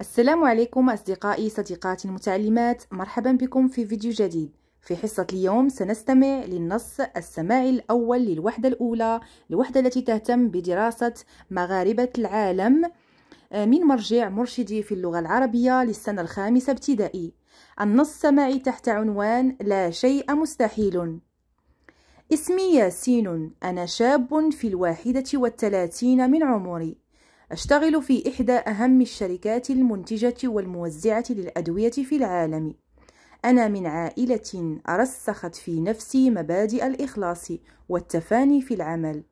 السلام عليكم أصدقائي صديقاتي المتعلمات مرحبا بكم في فيديو جديد في حصة اليوم سنستمع للنص السماعي الأول للوحدة الأولى الوحدة التي تهتم بدراسة مغاربة العالم آه، من مرجع مرشدي في اللغة العربية للسنة الخامسة ابتدائي النص السماعي تحت عنوان لا شيء مستحيل اسمي ياسين أنا شاب في الواحدة والثلاثين من عمري أشتغل في إحدى أهم الشركات المنتجة والموزعة للأدوية في العالم أنا من عائلة أرسخت في نفسي مبادئ الإخلاص والتفاني في العمل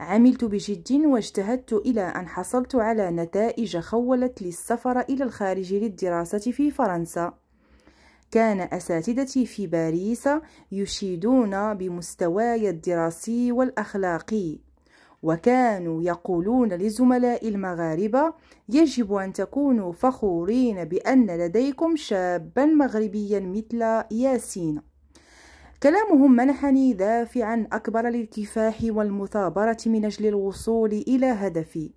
عملت بجد واجتهدت إلى أن حصلت على نتائج خولت لي السفر إلى الخارج للدراسة في فرنسا كان أساتذتي في باريس يشيدون بمستواي الدراسي والأخلاقي وكانوا يقولون لزملاء المغاربة يجب أن تكونوا فخورين بأن لديكم شابا مغربيا مثل ياسين كلامهم منحني دافعا أكبر للكفاح والمثابرة من أجل الوصول إلى هدفي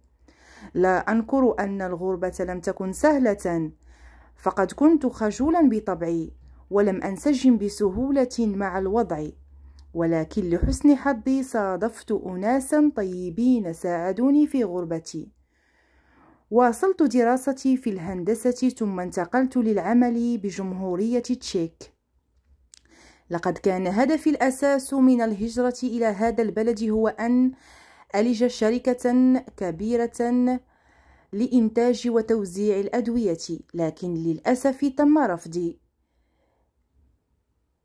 لا أنكر أن الغربة لم تكن سهلة فقد كنت خجولا بطبعي ولم أنسجم بسهولة مع الوضع ولكن لحسن حظي صادفت أناسا طيبين ساعدوني في غربتي واصلت دراستي في الهندسة ثم انتقلت للعمل بجمهورية تشيك لقد كان هدفي الأساس من الهجرة إلى هذا البلد هو أن ألج شركة كبيرة لإنتاج وتوزيع الأدوية لكن للأسف تم رفضي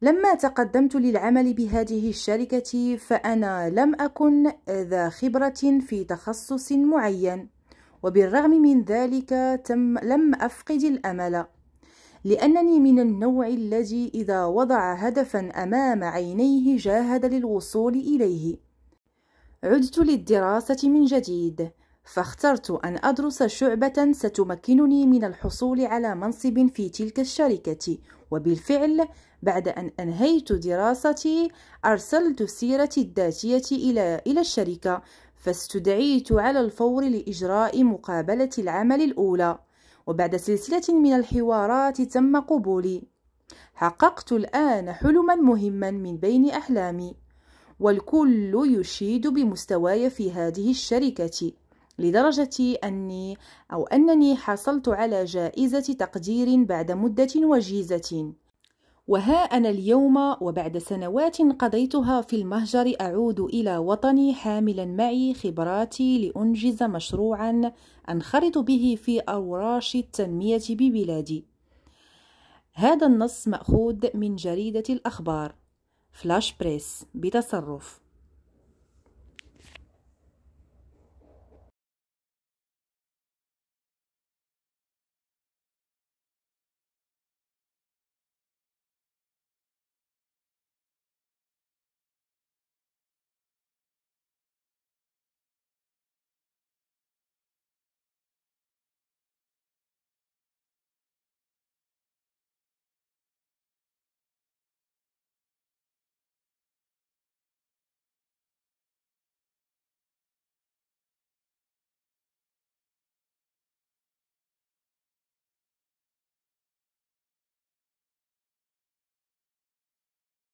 لما تقدمت للعمل بهذه الشركة فأنا لم أكن ذا خبرة في تخصص معين وبالرغم من ذلك تم لم أفقد الأمل لأنني من النوع الذي إذا وضع هدفا أمام عينيه جاهد للوصول إليه عدت للدراسة من جديد فاخترت أن أدرس شعبة ستمكنني من الحصول على منصب في تلك الشركة وبالفعل بعد أن أنهيت دراستي أرسلت سيرتي الذاتية إلى إلى الشركة فاستدعيت على الفور لإجراء مقابلة العمل الأولى وبعد سلسلة من الحوارات تم قبولي حققت الآن حلما مهما من بين أحلامي والكل يشيد بمستواي في هذه الشركة لدرجة أني أو أنني حصلت على جائزة تقدير بعد مدة وجيزة وها أنا اليوم وبعد سنوات قضيتها في المهجر أعود إلى وطني حاملا معي خبراتي لأنجز مشروعا أنخرط به في أوراش التنمية ببلادي هذا النص مأخوذ من جريدة الأخبار فلاش بريس بتصرف